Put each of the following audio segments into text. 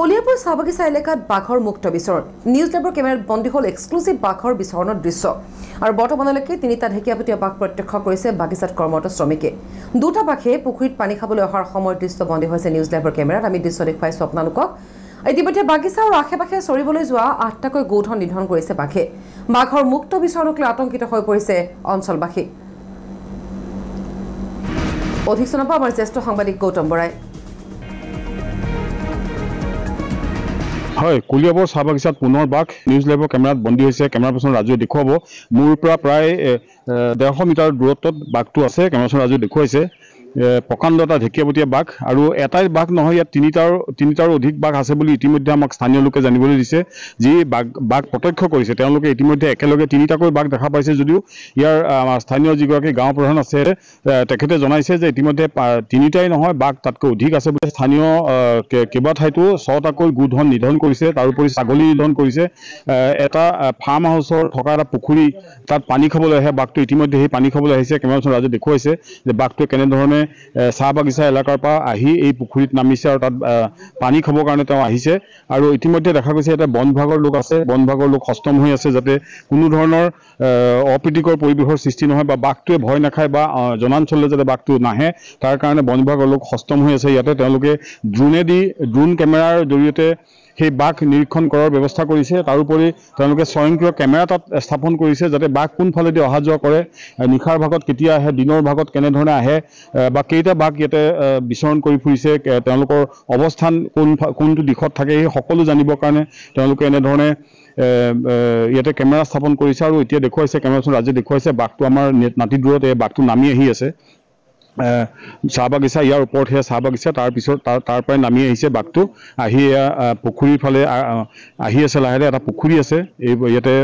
কলিয়াপুৰ চাহবাগিচা এলেকাত বাঘৰ মুক্ত বিচৰণ নিউজ লাইভৰ কেমেৰাত বন্দী হ'ল এক্সক্লুচিভ বাঘৰ বিচৰণৰ দৃশ্য আৰু বৰ্তমানলৈকে তিনিটা ঢেকীয়াপতীয়া বাঘ প্ৰত্যক্ষ কৰিছে বাগিচাত কৰ্মৰত শ্ৰমিকে দুটা বাঘে পুখুৰীত পানী খাবলৈ অহাৰ সময়ৰ দৃশ্য বন্দী হৈছে নিউজ লাইভৰ কেমেৰাত আমি দৃশ্য দেখুৱাইছোঁ আপোনালোকক ইতিমধ্যে বাগিচা আৰু আশে পাশে চৰিবলৈ যোৱা আঠটাকৈ গৌধন নিধন কৰিছে বাঘে বাঘৰ মুক্ত বিচৰণক লৈ আতংকিত হৈ পৰিছে অঞ্চলবাসী অধিক জনাব আমাৰ জ্যেষ্ঠ সাংবাদিক গৌতম বৰাই হয় কুলিয়াবৰ চাহ বাগিচাত পুনৰ বাঘ নিউজ লাইভৰ কেমেৰাত বন্দী হৈছে কেমেৰা পাৰ্চন ৰাজুৱে দেখুৱাব মোৰ পৰা প্ৰায় ডেৰশ মিটাৰ দূৰত্বত বাঘটো আছে কেমেৰা পাৰ্চন ৰাজুৱে দেখুৱাইছে প্ৰকাণ্ড এটা ঢেকীয়াপতীয়া বাঘ আৰু এটাই বাঘ নহয় ইয়াত তিনিটাৰ তিনিটাৰো অধিক বাঘ আছে বুলি ইতিমধ্যে আমাক স্থানীয় লোকে জানিবলৈ দিছে যি বাঘ বাঘ প্ৰত্যক্ষ কৰিছে তেওঁলোকে ইতিমধ্যে একেলগে তিনিটাকৈ বাঘ দেখা পাইছে যদিও ইয়াৰ স্থানীয় যিগৰাকী গাঁও প্ৰধান আছে তেখেতে জনাইছে যে ইতিমধ্যে তিনিটাই নহয় বাঘ তাতকৈ অধিক আছে বুলি স্থানীয় কেইবা ঠাইতো ছটাকৈ গোধন নিধন কৰিছে তাৰোপৰি ছাগলী নিধন কৰিছে এটা ফাৰ্ম হাউচৰ থকা এটা পুখুৰী তাত পানী খাবলৈ আহে বাঘটো ইতিমধ্যে সেই পানী খাবলৈ আহিছে কেমেৰাখন ৰাজে দেখুৱাইছে যে বাঘটোৱে কেনেধৰণে চাহ বাগিচা এলেকাৰ পৰা আহি এই পুখুৰীত নামিছে আৰু তাত পানী খাবৰ কাৰণে তেওঁ আহিছে আৰু ইতিমধ্যে দেখা গৈছে ইয়াতে বন বিভাগৰ লোক আছে বন বিভাগৰ লোক সষ্টম হৈ আছে যাতে কোনো ধৰণৰ অপ্ৰীতিকৰ পৰিৱেশৰ সৃষ্টি নহয় বা বাঘটোৱে ভয় নাখায় বা জনাঞ্চললৈ যাতে বাঘটো নাহে তাৰ কাৰণে বন বিভাগৰ লোক সষ্টম হৈ আছে ইয়াতে তেওঁলোকে ড্ৰোনেদি ড্ৰোন কেমেৰাৰ জৰিয়তে সেই বাঘ নিৰীক্ষণ কৰাৰ ব্যৱস্থা কৰিছে তাৰোপৰি তেওঁলোকে স্বয়ংক্ৰিয় কেমেৰা তাত স্থাপন কৰিছে যাতে বাঘ কোনফালেদি অহা যোৱা কৰে নিশাৰ ভাগত কেতিয়া আহে দিনৰ ভাগত কেনেধৰণে আহে বা কেইটা বাঘ ইয়াতে বিচৰণ কৰি ফুৰিছে তেওঁলোকৰ অৱস্থান কোন কোনটো দিশত থাকে সেই সকলো জানিবৰ কাৰণে তেওঁলোকে এনেধৰণে ইয়াতে কেমেৰা স্থাপন কৰিছে আৰু এতিয়া দেখুৱাইছে কেমেৰাচোন ৰাজ্যে দেখুৱাইছে বাঘটো আমাৰ নাতি দূৰত এই বাঘটো নামি আহি আছে চাহ বাগিচা ইয়াৰ ওপৰত সেয়া চাহ বাগিচা তাৰপিছত তাৰ তাৰ পৰাই নামি আহিছে বাঘটো আহি এয়া পুখুৰীৰ ফালে আহি আছে লাহে লাহে এটা পুখুৰী আছে এই ইয়াতে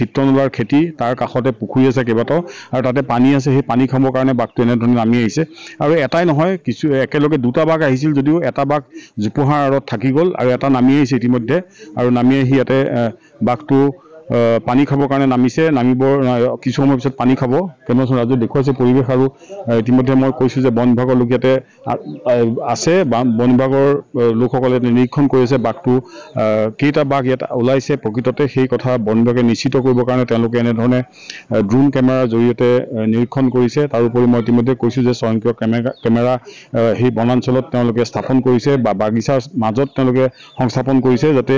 চিত্ৰনলাৰ খেতি তাৰ কাষতে পুখুৰী আছে কেইবাটাও আৰু তাতে পানী আছে সেই পানী খাবৰ কাৰণে বাঘটো এনেধৰণে নামি আহিছে আৰু এটাই নহয় কিছু একেলগে দুটা বাঘ আহিছিল যদিও এটা বাঘ জোপোহাৰ আঁৰত থাকি গ'ল আৰু এটা নামি আহিছে ইতিমধ্যে আৰু নামি আহি ইয়াতে বাঘটো পানী খাবৰ কাৰণে নামিছে নামিবৰ কিছু সময়ৰ পিছত পানী খাব কেন্দ্ৰ ৰাজু দেখুৱাইছে পৰিৱেশ আৰু ইতিমধ্যে মই কৈছোঁ যে বন বিভাগৰ লোক ইয়াতে আছে বন বিভাগৰ লোকসকলে নিৰীক্ষণ কৰি আছে বাঘটো কেইটা বাঘ ইয়াত ওলাইছে প্ৰকৃততে সেই কথা বন বিভাগে নিশ্চিত কৰিবৰ কাৰণে তেওঁলোকে এনেধৰণে ড্ৰোন কেমেৰাৰ জৰিয়তে নিৰীক্ষণ কৰিছে তাৰোপৰি মই ইতিমধ্যে কৈছোঁ যে স্বয়ংক্ৰিয় কেমেৰা কেমেৰা সেই বনাঞ্চলত তেওঁলোকে স্থাপন কৰিছে বা বাগিচাৰ মাজত তেওঁলোকে সংস্থাপন কৰিছে যাতে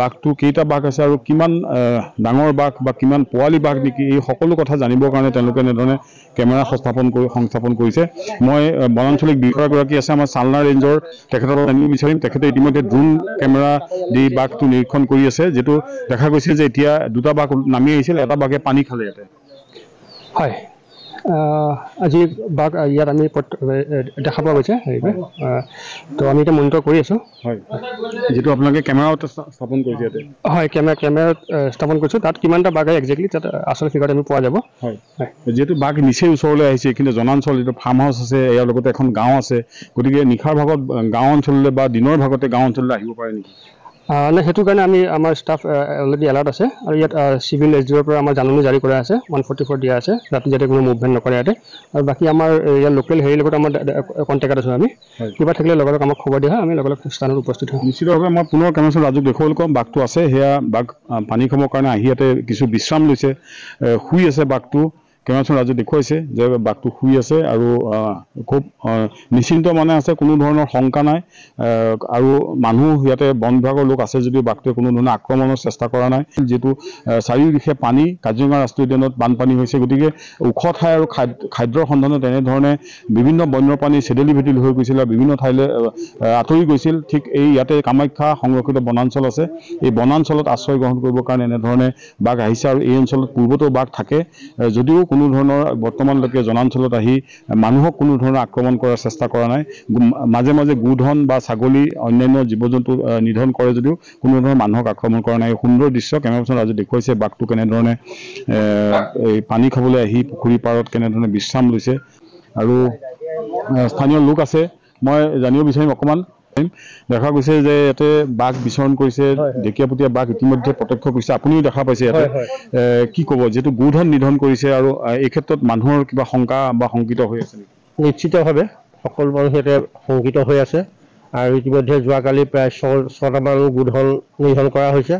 বাঘটো কেইটা বাঘ আছে আৰু কিমান ডাঙৰ বাঘ বা কিমান পোৱালি বাঘ নেকি এই সকলো কথা জানিবৰ কাৰণে তেওঁলোকে এনেধৰণে কেমেৰা সংস্থাপন কৰি সংস্থাপন কৰিছে মই বনাঞ্চলিক বিষয়াগৰাকী আছে আমাৰ চালনা ৰেঞ্জৰ তেখেতৰ লগত জানিব বিচাৰিম তেখেতে ইতিমধ্যে ড্ৰোন কেমেৰা দি বাঘটো নিৰীক্ষণ কৰি আছে যিটো দেখা গৈছে যে এতিয়া দুটা বাঘ নামি আহিছিল এটা বাঘে পানী খালে ইয়াতে হয় আজি বাঘ ইয়াত আমি দেখা পোৱা গৈছে হেৰি তো আমি এতিয়া মনিটৰ কৰি আছোঁ হয় যিটো আপোনালোকে কেমেৰাত স্থাপন কৰিছে ইয়াতে হয় কেমেৰা কেমেৰাত স্থাপন কৰিছোঁ তাত কিমানটা বাঘ আহে একজেক্টলি তাত আচল ফিগাৰ আমি পোৱা যাব হয় যিহেতু বাঘ নিচেই ওচৰলৈ আহিছে এইখিনি জনাঞ্চল যিটো ফাৰ্ম হাউচ আছে ইয়াৰ লগতে এখন গাঁও আছে গতিকে নিশাৰ ভাগত গাঁও অঞ্চললৈ বা দিনৰ ভাগতে গাঁও অঞ্চললৈ আহিব পাৰে নেকি নাই সেইটো কাৰণে আমি আমাৰ ষ্টাফ অলৰেডি এলাৰ্ট আছে আৰু ইয়াত চিভিল এছ ডিঅ'ৰ পৰা আমাৰ জাননী জাৰি কৰা আছে ওৱান ফৰ্টি ফ'ৰ দিয়া আছে ৰাতি যাতে কোনো মুভমেণ্ট নকৰে ইয়াতে আৰু বাকী আমাৰ ইয়াৰ লোকেল হেৰিৰ লগত আমাৰ কণ্টেক্টত আছোঁ আমি কিবা থাকিলে লগে লগে আমাক খবৰ দিয়া হয় আমি লগে লগে স্থানত উপস্থিত হওঁ নিশ্চিতভাৱে মই পুনৰ কেনেচৰ ৰাজুক দেখুৱাব কওঁ বাঘটো আছে সেয়া বাঘ পানী খাবৰ কাৰণে আহি ইয়াতে কিছু বিশ্ৰাম লৈছে শুই আছে বাঘটো কেমেৰাখন ৰাজে দেখুৱাইছে যে বাঘটো শুই আছে আৰু খুব নিশ্চিন্ত মানে আছে কোনো ধৰণৰ শংকা নাই আৰু মানুহ ইয়াতে বন বিভাগৰ লোক আছে যদিও বাঘটোৱে কোনো ধৰণৰ আক্ৰমণৰ চেষ্টা কৰা নাই যিটো চাৰিওদিশে পানী কাজিৰঙা ৰাষ্ট্ৰীয় উদ্যানত বানপানী হৈছে গতিকে ওখ ঠাই আৰু খাদ্য খাদ্যৰ সন্ধানত তেনেধৰণে বিভিন্ন বন্য বন্যপ্ৰাণী চেডেলি ভেদেলি হৈ গৈছিল আৰু বিভিন্ন ঠাইলৈ আঁতৰি গৈছিল ঠিক এই ইয়াতে কামাখ্যা সংৰক্ষিত বনাঞ্চল আছে এই বনাঞ্চলত আশ্ৰয় গ্ৰহণ কৰিবৰ কাৰণে এনেধৰণে বাঘ আহিছে আৰু এই অঞ্চলত পূৰ্বতেও বাঘ থাকে যদিও কোনো ধৰণৰ বৰ্তমানলৈকে জনাঞ্চলত আহি মানুহক কোনো ধৰণৰ আক্ৰমণ কৰাৰ চেষ্টা কৰা নাই মাজে মাজে গোধন বা ছাগলী অন্যান্য জীৱ জন্তু নিধন কৰে যদিও কোনো ধৰণৰ মানুহক আক্ৰমণ কৰা নাই সুন্দৰ দৃশ্য কেমেৰাপচন আজি দেখুৱাইছে বাঘটো কেনেধৰণে এই পানী খাবলৈ আহি পুখুৰী পাৰত কেনেধৰণে বিশ্ৰাম লৈছে আৰু স্থানীয় লোক আছে মই জানিব বিচাৰিম অকণমান দেখা গৈছে যে ইয়াতে বাঘ বিচৰণ কৰিছে ঢেকীয়া পতীয়া বাঘ ইতিমধ্যে প্ৰত্যক্ষ কৰিছে আপুনিও দেখা পাইছে ইয়াতে কি ক'ব যিহেতু গোধন নিধন কৰিছে আৰু এই ক্ষেত্ৰত মানুহৰ কিবা শংকা বা শংকিত হৈ আছে নিশ্চিতভাৱে সকলো মানুহ সিহঁতে শংকিত হৈ আছে আৰু ইতিমধ্যে যোৱাকালি প্ৰায় ছটামান গোধন নিধন কৰা হৈছে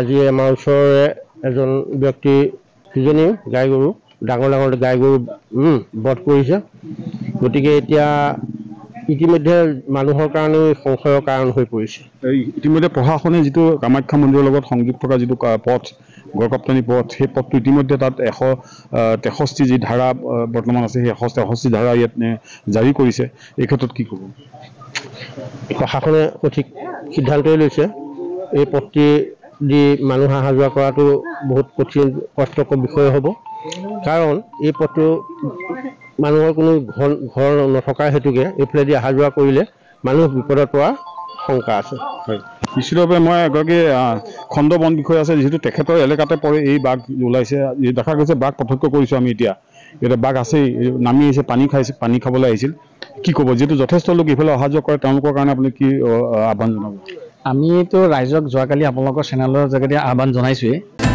আজি আমাৰ ওচৰৰে এজন ব্যক্তি কিজনী গাই গৰু ডাঙৰ ডাঙৰ গাই গৰু বধ কৰিছে গতিকে এতিয়া ইতিমধ্যে মানুহৰ কাৰণে সংশয়ৰ কাৰণ হৈ পৰিছে ইতিমধ্যে প্ৰশাসনে যিটো কামাখ্যা মন্দিৰৰ লগত সংযোগ থকা যিটো পথ গড়কাপ্তানি পথ সেই পথটো ইতিমধ্যে তাত এশ তেষষ্ঠি যি ধাৰা বৰ্তমান আছে সেই এশ তেষষ্ঠি ধাৰা ইয়াত জাৰি কৰিছে এই ক্ষেত্ৰত কি ক'ব প্ৰশাসনে সঠিক সিদ্ধান্তই লৈছে এই পথটি দি মানুহ অহা যোৱা কৰাটো বহুত কঠিন কষ্টকৰ বিষয় হ'ব কাৰণ এই পথটো মানুহৰ কোনো ঘৰ ঘৰ নথকা হেতুকে এইফালেদি অহা যোৱা কৰিলে মানুহ বিপদত পৰা শংকা আছে হয় নিশ্চিতভাৱে মই এগৰাকী খণ্ড বন বিষয়া আছে যিহেতু তেখেতৰ এলেকাতে পৰে এই বাঘ ওলাইছে দেখা গৈছে বাঘ পাৰ্থক্য কৰিছোঁ আমি এতিয়া এতিয়া বাঘ আছেই নামি আহিছে পানী খাইছে পানী খাবলৈ আহিছিল কি ক'ব যিহেতু যথেষ্ট লোক এইফালে অহা যোৱা কৰে তেওঁলোকৰ কাৰণে আপুনি কি আহ্বান জনাব আমিতো ৰাইজক যোৱাকালি আপোনালোকৰ চেনেলৰ জেগাতে আহ্বান জনাইছোৱেই